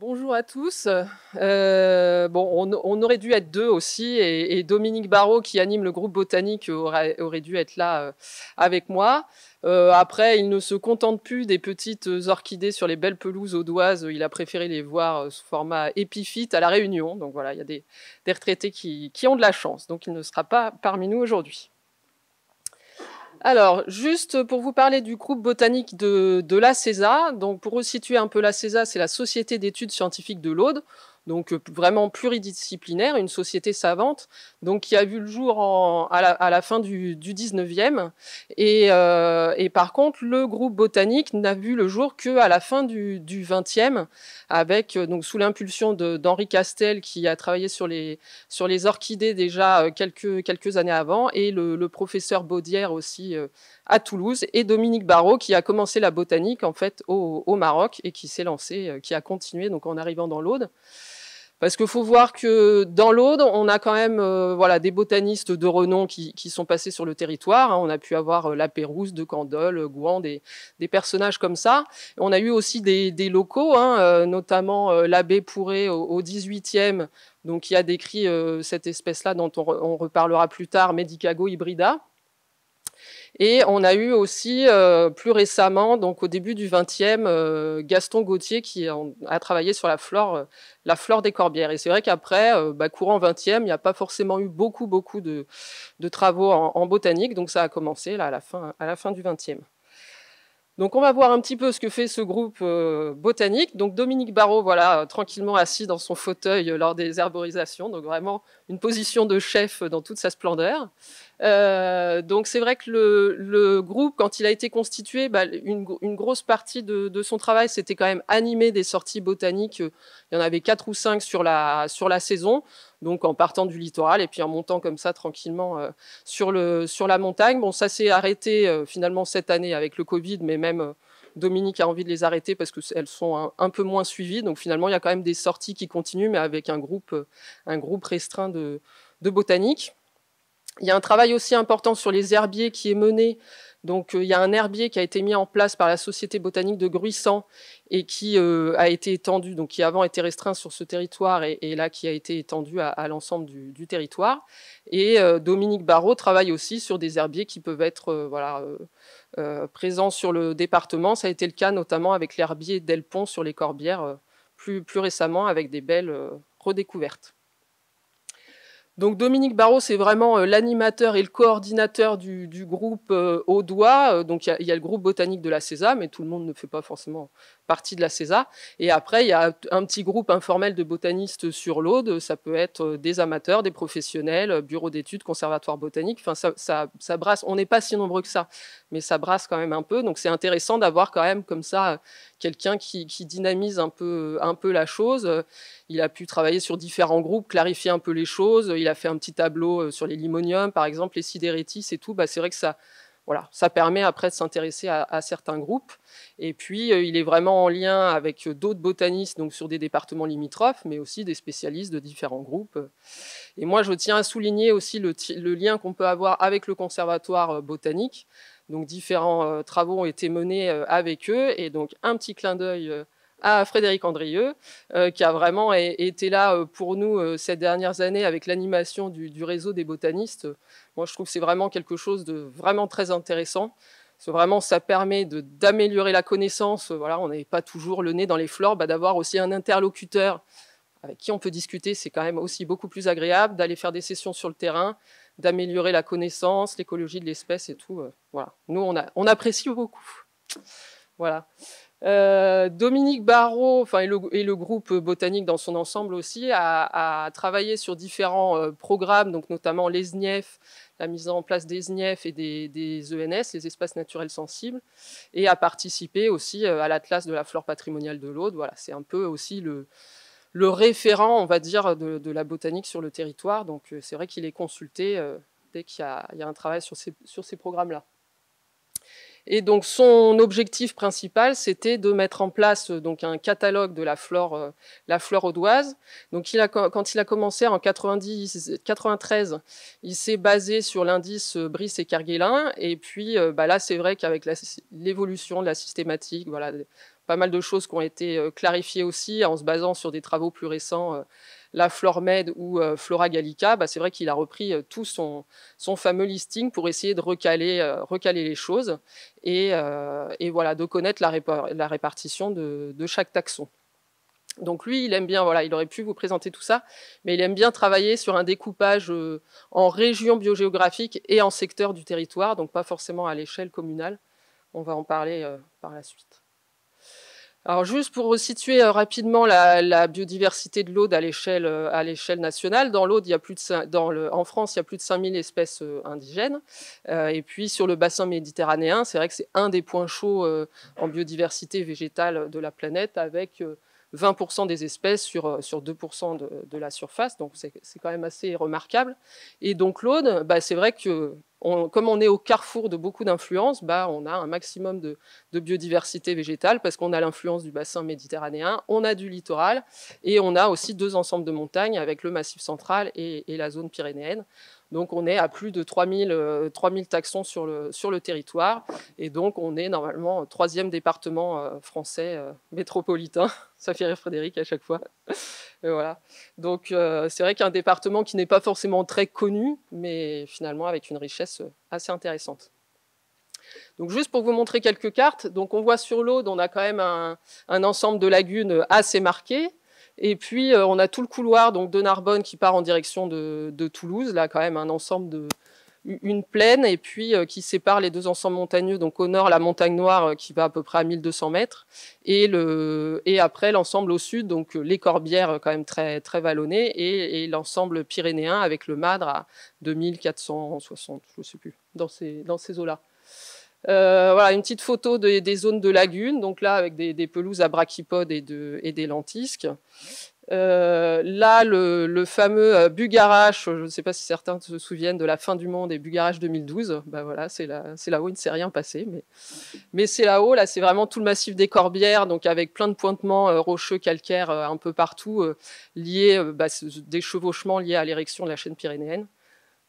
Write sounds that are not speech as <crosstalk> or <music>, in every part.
Bonjour à tous. Euh, bon, on, aurait dû être deux aussi, et, Dominique Barrault, qui anime le groupe botanique, aurait, dû être là euh, avec moi. Euh, après, il ne se contente plus des petites orchidées sur les belles pelouses audoises. Il a préféré les voir sous format épiphyte à la Réunion. Donc voilà, il y a des, retraités qui ont de la chance. Donc il ne sera pas parmi nous aujourd'hui. Alors, juste pour vous parler du groupe botanique de, la CESA, donc pour resituer un peu la CESA, c'est la Société d'études scientifiques de l'Aude donc euh, vraiment pluridisciplinaire, une société savante, donc qui a vu le jour à, la, fin du, du 19e. Euh, et, par contre, le groupe botanique n'a vu le jour qu'à la fin du, du 20e, avec, euh, donc, sous l'impulsion d'Henri Castel, qui a travaillé sur les, sur les orchidées déjà quelques, quelques années avant, et le, professeur Baudière aussi à Toulouse, et Dominique Barrault, qui a commencé la botanique en fait au, au Maroc et qui s'est lancé, qui a continué donc en arrivant dans l'Aude. Parce qu'il faut voir que dans l'Aude, on a quand même euh, voilà, des botanistes de renom qui, sont passés sur le territoire. Hein. On a pu avoir euh, La Pérouse, De Candolle, euh, Gouan, des, personnages comme ça. On a eu aussi des, locaux, hein, notamment l'abbé Pourré au, 18e, donc, qui a décrit cette espèce-là dont on, reparlera plus tard, Medicago hybrida. Et on a eu aussi euh, plus récemment, donc au début du 20e, euh, Gaston Gauthier qui a travaillé sur euh, la flore, des corbières. Et c'est vrai qu'après, bah, courant 20 il n'y a pas forcément eu beaucoup, beaucoup de, travaux en, botanique. Donc ça a commencé à, la fin, à la fin du 20 donc on va voir un petit peu ce que fait ce groupe euh, botanique. Donc Dominique Barrault, voilà, euh, tranquillement assis dans son fauteuil euh, lors des herborisations, donc vraiment une position de chef dans toute sa splendeur. donc c'est vrai que le, groupe, quand il a été constitué, bah, une, grosse partie de, son travail, c'était quand même animé des sorties botaniques. Il y en avait quatre ou cinq sur la saison donc en partant du littoral et puis en montant comme ça tranquillement euh, sur, le, sur la montagne. Bon, ça s'est arrêté euh, finalement cette année avec le Covid, mais même... Euh, Dominique a envie de les arrêter parce qu'elles sont un, peu moins suivies. Donc finalement, il y a quand même des sorties qui continuent, mais avec un groupe, un groupe restreint de, de botaniques. Il y a un travail aussi important sur les herbiers qui est mené donc euh, il y a un herbier qui a été mis en place par la Société botanique de Gruissant et qui euh, a été étendu, donc qui avant était restreint sur ce territoire et, là qui a été étendu à, l'ensemble du, territoire. Et euh, Dominique Barrault travaille aussi sur des herbiers qui peuvent être présents sur le département. Ça a été le cas notamment avec l'herbier d'Elpont sur les Corbières plus récemment avec des belles redécouvertes. Donc Dominique Barrault, c'est vraiment euh, l'animateur et le coordinateur du, groupe euh, au doigt. Euh, donc il y, a le groupe botanique de la César, mais tout le monde ne fait pas forcément partie de la CESA. Et après, il y a un petit groupe informel de botanistes sur l'Aude. Ça peut être euh, des amateurs, des professionnels, euh, bureaux d'études, conservatoire botanique. Enfin, ça, ça, ça brasse. On n'est pas si nombreux que ça, mais ça brasse quand même un peu. Donc, c'est intéressant d'avoir quand même comme ça euh, quelqu'un qui, dynamise un peu, un peu la chose. Il a pu travailler sur différents groupes, clarifier un peu les choses. Il a fait un petit tableau sur les limoniums, par exemple, les sidérétis et tout. Bah, c'est vrai que ça voilà, ça permet après de s'intéresser à, certains groupes. Et puis, euh, il est vraiment en lien avec euh, d'autres botanistes, donc sur des départements limitrophes, mais aussi des spécialistes de différents groupes. Et moi, je tiens à souligner aussi le, lien qu'on peut avoir avec le conservatoire euh, botanique. Donc, différents travaux ont été menés avec eux. Et donc, un petit clin d'œil à Frédéric Andrieux, euh, qui a vraiment été là euh, pour nous euh, ces dernières années avec l'animation du, réseau des botanistes. Moi, je trouve que c'est vraiment quelque chose de vraiment très intéressant. c'est vraiment, ça permet d'améliorer la connaissance. Voilà, on n'est pas toujours le nez dans les fleurs. Bah, d'avoir aussi un interlocuteur avec qui on peut discuter, c'est quand même aussi beaucoup plus agréable d'aller faire des sessions sur le terrain, d'améliorer la connaissance, l'écologie de l'espèce et tout. Voilà. Nous, on, a, on apprécie beaucoup. Voilà. Euh, Dominique Barrault enfin, et, le, groupe botanique dans son ensemble aussi a, travaillé sur différents euh, programmes, donc notamment les la mise en place des SNIEF et des, ENS, e les espaces naturels sensibles, et a participé aussi euh, à l'Atlas de la flore patrimoniale de l'Aude. Voilà, c'est un peu aussi le, référent, on va dire, de, la botanique sur le territoire. Donc c'est vrai qu'il est consulté dès qu'il y, a un travail sur ces programmes-là. Et donc son objectif principal, c'était de mettre en place euh, donc un catalogue de la flore, euh, la flore audoise. Donc il quand il a commencé en 90, 93, il s'est basé sur l'indice euh, Brice et Carguelin. Et puis bah là, c'est vrai qu'avec l'évolution de la systématique, voilà, pas mal de choses qui ont été clarifiées aussi en se basant sur des travaux plus récents la Flormed ou euh, Flora Gallica, bah, c'est vrai qu'il a repris euh, tout son, fameux listing pour essayer de recaler, euh, les choses et, voilà, de connaître la, répartition de, chaque taxon. Donc lui, il aime bien, voilà, il aurait pu vous présenter tout ça, mais il aime bien travailler sur un découpage en régions biogéographique et en secteur du territoire, donc pas forcément à l'échelle communale. On va en parler par la suite. Alors juste pour situer euh, rapidement la, biodiversité de l'Aude euh, à l'échelle nationale, dans l'Aude, il y a plus de en France, il y a plus de 5000 espèces euh, indigènes. et puis sur le bassin méditerranéen, c'est vrai que c'est un des points chauds en biodiversité végétale de la planète, avec 20% des espèces sur, sur 2% de, la surface. Donc c'est quand même assez remarquable. Et donc l'Aude, bah, c'est vrai que comme on est au carrefour de beaucoup d'influences, bah, on a un maximum de, biodiversité végétale parce qu'on a l'influence du bassin méditerranéen, on a du littoral et on a aussi deux ensembles de montagnes avec le massif central et la zone pyrénéenne. Donc on est à plus de 3000, 3000 euh, taxons sur le, territoire. Et donc on est normalement troisième département euh, français euh, métropolitain. <laughs> Ça fait rire Frédéric à chaque fois. <laughs> voilà. Donc c'est vrai qu'un département qui n'est pas forcément très connu, mais finalement avec une richesse assez intéressante. Donc juste pour vous montrer quelques cartes, donc on voit sur l'Aude, on a quand même un, ensemble de lagunes assez marquées. Et puis, euh, on a tout le couloir donc, de Narbonne qui part en direction de, Toulouse. Là, quand même, un ensemble de une plaine et puis euh, qui sépare les deux ensembles montagneux donc au nord la montagne noire euh, qui va à peu près à 1200 mètres et le et après l'ensemble au sud donc les corbières quand même très très vallonnées et, et l'ensemble pyrénéen avec le Madre à 2460 je sais plus dans ces dans ces eaux là euh, voilà, une petite photo des zones de lagunes, donc là avec des, pelouses à brachypodes et, des lentisques. Euh, là, le, fameux euh, Bugarache, je ne sais pas si certains se souviennent de la fin du monde et Bugarache 2012. Bah voilà, c'est là, c'est où il ne s'est rien passé, mais, c'est là-haut. Là, c'est vraiment tout le massif des Corbières, donc avec plein de pointements rocheux, calcaires un peu partout, liés, bah, des chevauchements liés à l'érection de la chaîne pyrénéenne.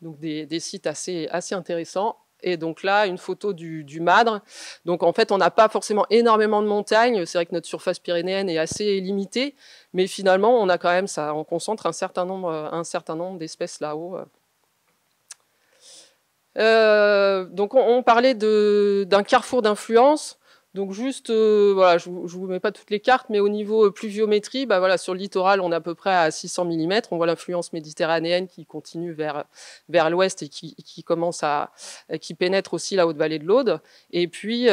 Donc des, des sites assez, assez intéressants et donc là, une photo du, du Madre. Donc en fait, on n'a pas forcément énormément de montagnes. C'est vrai que notre surface pyrénéenne est assez limitée, mais finalement, on a quand même ça. On concentre un certain nombre, d'espèces là-haut. Euh. Euh, donc on parlait d'un carrefour d'influence. Donc juste, euh, voilà, je ne vous mets pas toutes les cartes, mais au niveau euh, pluviométrie, bah voilà, sur le littoral, on est à peu près à 600 mm. On voit l'influence méditerranéenne qui continue vers, vers l'ouest et qui, commence à, euh, qui pénètre aussi la haute vallée de l'Aude. Et puis,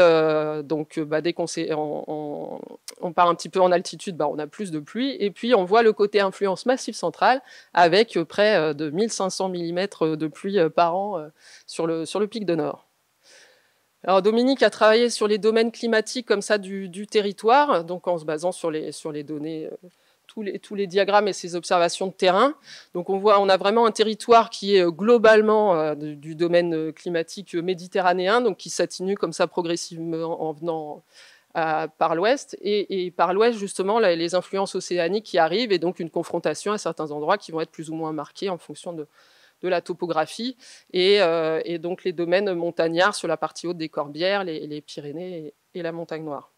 donc, bah, dès qu'on on, on, part un petit peu en altitude, bah, on a plus de pluie. Et puis, on voit le côté influence massif central avec près de 1500 mm de pluie par an sur le, sur le pic de Nord. Alors Dominique a travaillé sur les domaines climatiques comme ça du, territoire, donc en se basant sur les, sur les données, euh, tous les, tous les diagrammes et ses observations de terrain. Donc on voit, on a vraiment un territoire qui est euh, globalement euh, du, domaine climatique méditerranéen, donc qui s'atténue comme ça progressivement en venant par l'ouest. Et, par l'ouest, justement, les influences océaniques qui arrivent et donc une confrontation à certains endroits qui vont être plus ou moins marqués en fonction de, de la topographie euh, et, donc les domaines montagnards sur la partie haute des Corbières, les, Pyrénées et la Montagne Noire.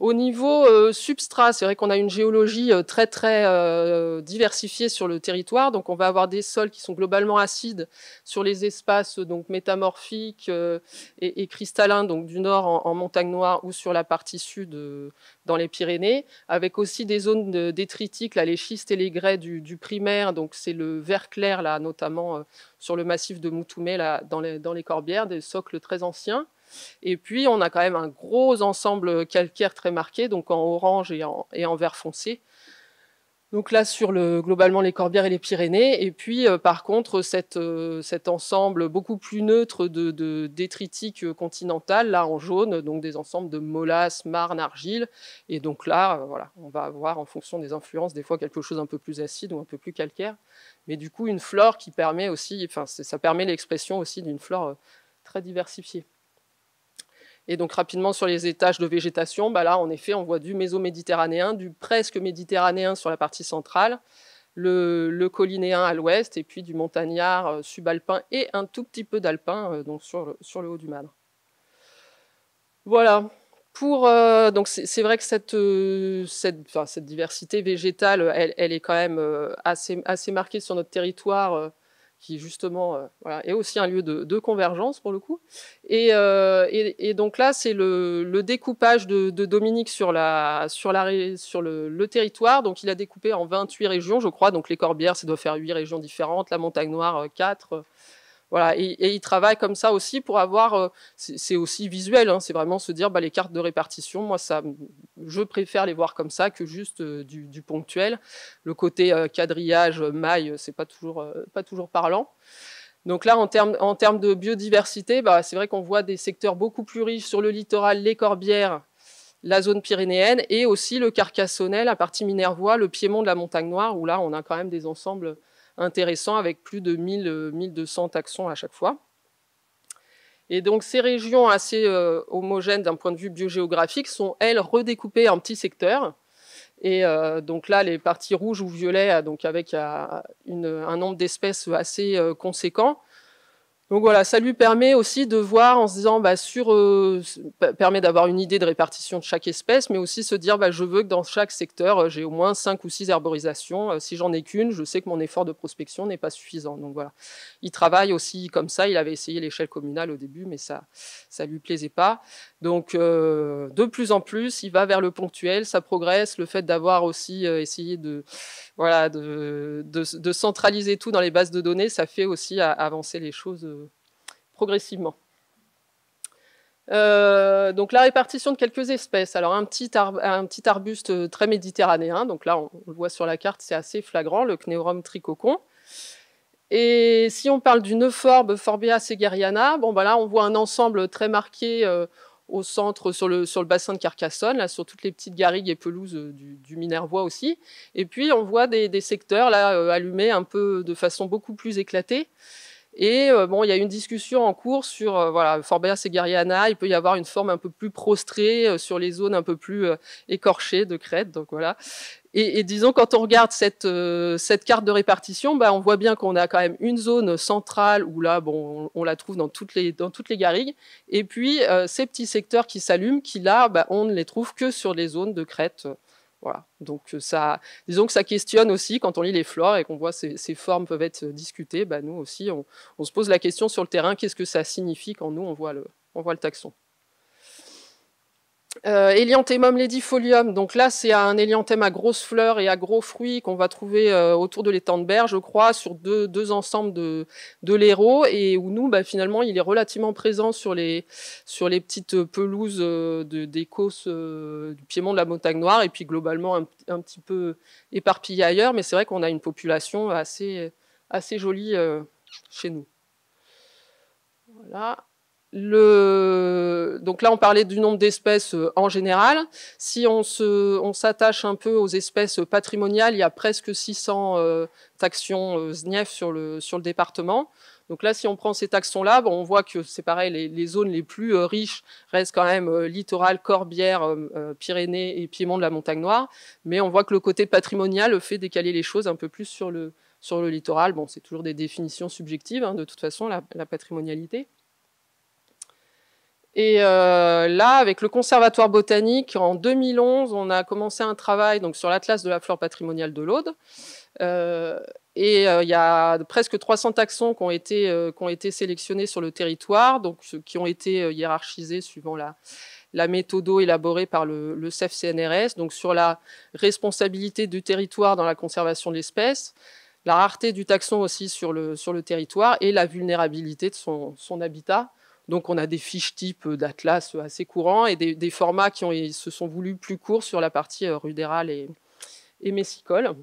Au niveau euh, substrat, c'est vrai qu'on a une géologie euh, très très euh, diversifiée sur le territoire, donc on va avoir des sols qui sont globalement acides sur les espaces donc métamorphiques et, cristallins donc du nord en, montagne noire ou sur la partie sud dans les Pyrénées, avec aussi des zones détritiques, les schistes et les grès du, primaire, donc c'est le vert clair là notamment sur le massif de Moutoumé dans les Corbières, des socles très anciens. Et puis, on a quand même un gros ensemble calcaire très marqué, donc en orange et en, vert foncé. Donc là, sur globalement les Corbières et les Pyrénées. Et puis, euh, par contre, euh, cet ensemble beaucoup plus neutre de, de détritique euh, continentale, là en jaune, donc des ensembles de molasses, marne, argile. Et donc là, on va avoir en fonction des influences, des fois quelque chose un peu plus acide ou un peu plus calcaire. Mais du coup, une flore qui permet aussi, enfin, ça permet l'expression aussi d'une flore très diversifiée. Et donc rapidement sur les étages de végétation, bah là en effet on voit du méso-méditerranéen, du presque méditerranéen sur la partie centrale, le, collinéen à l'ouest et puis du montagnard euh, subalpin et un tout petit peu d'alpin euh, donc sur le, haut du Madre. Voilà. Pour, euh, donc c'est vrai que cette, cette, diversité végétale, elle, est quand même assez, assez marquée sur notre territoire qui justement euh, est aussi un lieu de, convergence pour le coup. Et, euh, donc là, c'est le, découpage de, Dominique sur, la, sur, le, le, territoire. Donc il a découpé en 28 régions, je crois. Donc les Corbières, ça doit faire huit régions différentes, la Montagne Noire 4, euh, voilà, et, ils travaillent comme ça aussi pour avoir, euh, c'est aussi visuel, hein. c'est vraiment se dire, bah, les cartes de répartition, moi, ça, je préfère les voir comme ça que juste euh, du, ponctuel. Le côté euh, quadrillage, maille, c'est pas toujours, pas toujours parlant. Donc là, en termes, en termes de biodiversité, bah, c'est vrai qu'on voit des secteurs beaucoup plus riches sur le littoral, les corbières, la zone pyrénéenne et aussi le Carcassonnais, la partie Minervois, le piémont de la Montagne Noire, où là, on a quand même des ensembles intéressant avec plus de 1200 euh, taxons à chaque fois. Et donc ces régions assez euh, homogènes d'un point de vue biogéographique sont, elles, redécoupées en petits secteurs. Et euh, donc là, les parties rouges ou violets, donc avec un nombre d'espèces assez conséquent, donc voilà, ça lui permet aussi de voir en se disant, bah, euh, permet d'avoir une idée de répartition de chaque espèce, mais aussi se dire, bah, je veux que dans chaque secteur, euh, j'ai au moins cinq ou six arborisations. Euh, si j'en ai qu'une, je sais que mon effort de prospection n'est pas suffisant. Donc voilà, il travaille aussi comme ça. Il avait essayé l'échelle communale au début, mais ça, ça lui plaisait pas. Donc, euh, de plus en plus, il va vers le ponctuel, ça progresse. Le fait d'avoir aussi euh, essayé de, centraliser tout dans les bases de données, ça fait aussi avancer les choses euh, progressivement. donc la répartition de quelques espèces. Alors un petit, arbuste très méditerranéen, donc là on, le voit sur la carte, c'est assez flagrant, le Cneorum tricocon. Et si on parle d'une euphorbe, Forbea segeriana, bon, ben on voit un ensemble très marqué au centre, sur le, bassin de Carcassonne, sur toutes les petites garrigues et pelouses euh, du, Minervois aussi. Et puis, on voit des, secteurs là, euh, allumés un peu de façon beaucoup plus éclatée. Et euh, bon, il y a une discussion en cours sur euh, voilà, Forbea segariana. Il peut y avoir une forme un peu plus prostrée euh, sur les zones un peu plus écorchées de crête. Donc voilà. Et, disons, quand on regarde cette, carte de répartition, bah, on voit bien qu'on a quand même une zone centrale où là, on, la trouve dans toutes les, dans garrigues. Et puis, ces petits secteurs qui s'allument, qui là, bah, on ne les trouve que sur les zones de crête. Voilà. Donc euh, ça, disons que ça questionne aussi quand on lit les flores et qu'on voit ces, formes peuvent être euh, discutées. Bah, nous aussi, on, se pose la question sur le terrain qu'est-ce que ça signifie quand nous on voit le taxon. Euh, ladyfolium ledifolium, donc là c'est un Elianthème à grosses fleurs et à gros fruits qu'on va trouver euh, autour de l'étang de berge, je crois, sur deux, deux ensembles de, de l'Hérault, et où nous, bah, finalement, il est relativement présent sur les, sur les petites pelouses euh, de, des causses euh, du piémont de la montagne noire et puis globalement un, un petit peu éparpillé ailleurs, mais c'est vrai qu'on a une population assez, assez jolie chez nous. Voilà. Donc là, on parlait du nombre d'espèces euh, en général. Si on s'attache un peu aux espèces patrimoniales, il y a presque 600 euh, taxons euh, sur le, sur le département. Donc là, si on prend ces taxons-là, on voit que c'est pareil, les, zones les plus euh, riches restent quand même littoral, Corbière, Pyrénées et Piémont de la Montagne Noire. Mais on voit que le côté patrimonial fait décaler les choses un peu plus sur le, sur le littoral. Bon, c'est toujours des définitions subjectives, hein, de toute façon, la patrimonialité. Et euh, là, avec le Conservatoire botanique, en 2011, on a commencé un travail donc, sur l'Atlas de la flore patrimoniale de l'Aude. Euh, et euh, il y a presque 300 taxons qui ont été, qui ont été sélectionnés sur le territoire, donc qui ont été hiérarchisés suivant la, la méthode élaborée par le, le CEF-CNRS, donc sur la responsabilité du territoire dans la conservation de l'espèce, la rareté du taxon aussi sur le, sur le territoire et la vulnérabilité de son habitat. Donc on a des fiches types euh, d'atlas euh, assez courants et des, formats qui se sont voulus plus courts sur la partie euh, rudérale et, messicole.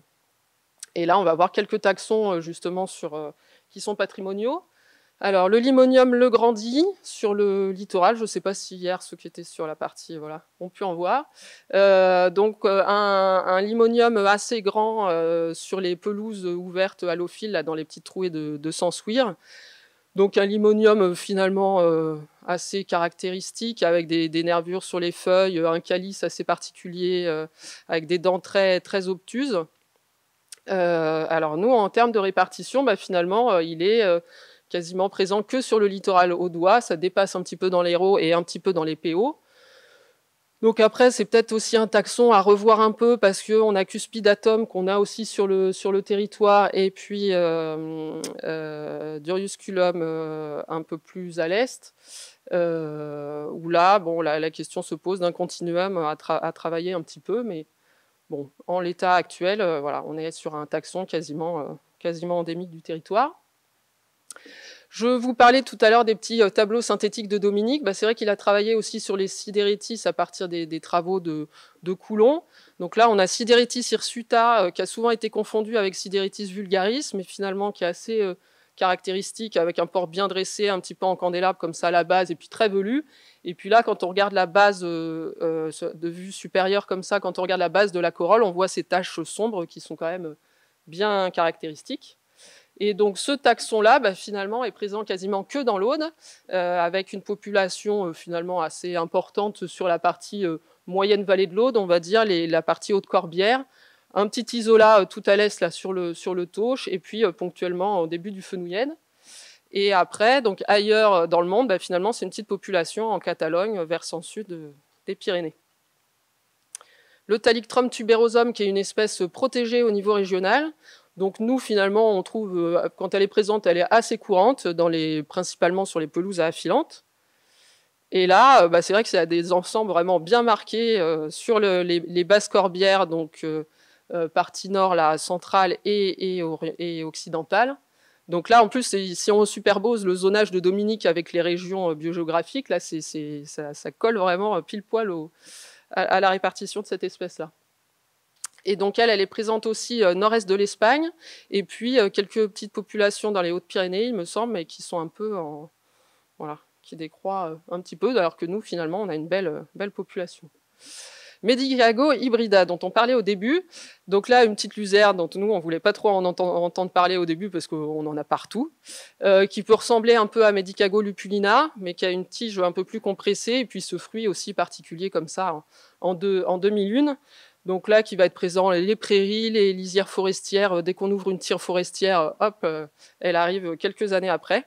Et là, on va voir quelques taxons justement qui sont patrimoniaux. Alors le limonium le grandit sur le littoral. Je ne sais pas si hier ceux qui étaient sur la partie voilà, ont pu en voir. donc un, limonium assez grand sur les pelouses ouvertes halophiles, là dans les petites trouées de, de Sansouir. Donc un limonium euh, finalement euh, assez caractéristique avec des, nervures sur les feuilles, euh, un calice assez particulier avec des dents très, obtuses. alors nous, en termes de répartition, bah, finalement, il est quasiment présent que sur le littoral au doigt. Ça dépasse un petit peu dans les et un petit peu dans les PO. Donc après, c'est peut-être aussi un taxon à revoir un peu parce qu'on a Cuspidatum qu'on a aussi sur le, sur le territoire et puis euh, euh, Duriusculum euh, un peu plus à l'est. où là, bon, la, question se pose d'un continuum à, travailler un petit peu, mais bon, en l'état actuel, voilà, on est sur un taxon quasiment, quasiment endémique du territoire. Je vous parlais tout à l'heure des petits euh, tableaux synthétiques de Dominique. Bah, c'est vrai qu'il a travaillé aussi sur les sideritis à partir des, travaux de, de, Coulon. Donc là, on a sideritis hirsuta euh, qui a souvent été confondu avec sideritis vulgaris, mais finalement qui est assez euh, caractéristique avec un port bien dressé, un petit peu en candélabre comme ça à la base, et puis très velu. Et puis là, quand on regarde la base de vue supérieure comme ça, quand on regarde la base de la corolle, on voit ces taches sombres qui sont quand même bien caractéristiques. Et donc ce taxon-là, bah, finalement, est présent quasiment que dans l'Aude, euh, avec une population euh, finalement assez importante sur la partie euh, moyenne vallée de l'Aude, on va dire la partie Haute-Corbière, un petit isola tout à l'est là sur le sur le Tauche, et puis ponctuellement au début du Fenouillène. Et après, donc ailleurs dans le monde, bah, finalement, c'est une petite population en Catalogne, versant sud des Pyrénées. Le Talictrum tuberosum, qui est une espèce protégée au niveau régional, donc nous, finalement, on trouve, euh, quand elle est présente, elle est assez courante, principalement sur les pelouses à affilantes. Et là, euh, bah, c'est vrai que ça a des ensembles vraiment bien marqués euh, sur les, basses corbières, donc partie nord, la centrale et, occidentale. Donc là, en plus, si on superpose le zonage de Dominique avec les régions biogéographiques, là, ça, colle vraiment pile poil à la répartition de cette espèce-là. Et donc, elle, elle est présente aussi euh, nord-est de l'Espagne, et puis euh, quelques petites populations dans les Hautes-Pyrénées, il me semble, mais qui sont un peu Voilà, qui décroît euh, un petit peu, alors que nous, finalement, on a une belle, belle population. Medicago hybrida, dont on parlait au début. Donc là, une petite luzerne dont nous, on voulait pas trop en entendre, parler au début parce qu'on en a partout, qui peut ressembler un peu à Medicago lupulina, mais qui a une tige un peu plus compressée, et puis ce fruit aussi particulier comme ça en, deux, en demi-lune. Donc là, qui va être présent les prairies, les lisières forestières. Euh, dès qu'on ouvre une tire forestière, euh, hop, euh, elle arrive quelques années après.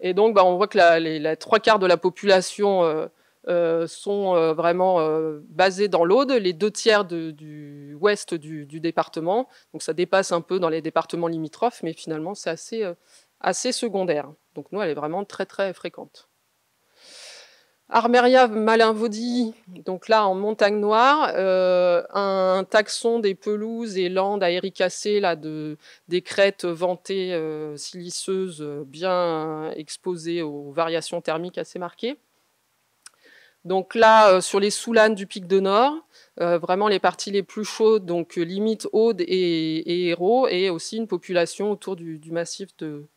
Et donc, bah, on voit que les, trois quarts de la population sont vraiment basés dans l'Aude, les deux tiers du ouest du, département. Donc, ça dépasse un peu dans les départements limitrophes, mais finalement, c'est assez, assez secondaire. Donc, nous, elle est vraiment très, très fréquente. Armeria malinvaudi, donc là en montagne noire, euh, un taxon des pelouses et landes à éricacées, là de, des crêtes ventées, euh, siliceuses, bien exposées aux variations thermiques assez marquées. Donc là, euh, sur les soulanes du pic de Nord, vraiment les parties les plus chaudes, donc limite Aude et, héros, et aussi une population autour du, massif de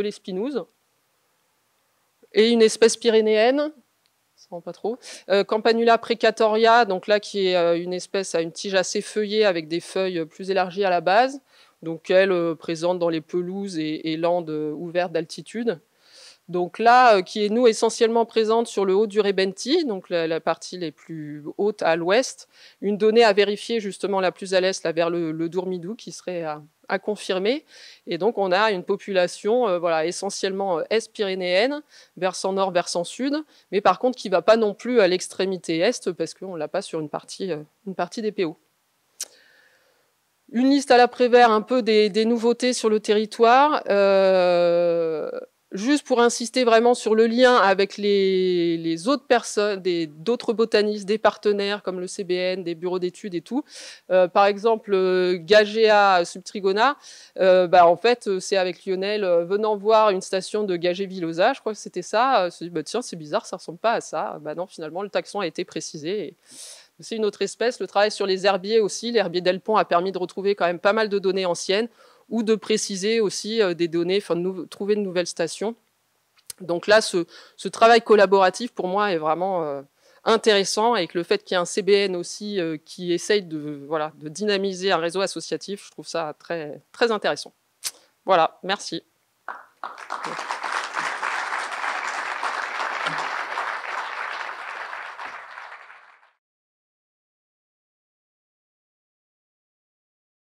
l'Espinouse. Et une espèce pyrénéenne, euh, Campanula precatoria, donc là qui est euh, une espèce à une tige assez feuillée avec des feuilles euh, plus élargies à la base, donc elle présente dans les pelouses et landes ouvertes d'altitude. Donc là, euh, qui est nous essentiellement présente sur le haut du Rebenti, donc la, partie les plus hautes à l'ouest. Une donnée à vérifier justement la plus à l'est, vers le, Dourmidou, qui serait à, confirmer. Et donc on a une population, euh, voilà, essentiellement euh, est-pyrénéenne, versant nord, versant sud, mais par contre qui ne va pas non plus à l'extrémité est parce qu'on l'a pas sur une partie, une partie des PO une liste à l'après-vert un peu des, des, nouveautés sur le territoire. Euh, Juste pour insister vraiment sur le lien avec les, autres personnes, d'autres botanistes, des partenaires comme le CBN, des bureaux d'études et tout. Euh, par exemple, euh, Gagea subtrigona, euh, bah, en fait, c'est avec Lionel venant voir une station de Gagé villosa, je crois que c'était ça. se dit, bah, tiens, c'est bizarre, ça ressemble pas à ça. Bah non, finalement, le taxon a été précisé. Et... C'est une autre espèce. Le travail sur les herbiers aussi. L'herbier d'Elpont a permis de retrouver quand même pas mal de données anciennes ou de préciser aussi euh, des données, de trouver de nouvelles stations. Donc là, ce, travail collaboratif, pour moi, est vraiment euh, intéressant avec le fait qu'il y ait un CBN aussi euh, qui essaye de, voilà, de dynamiser un réseau associatif, je trouve ça très, très intéressant. Voilà, merci.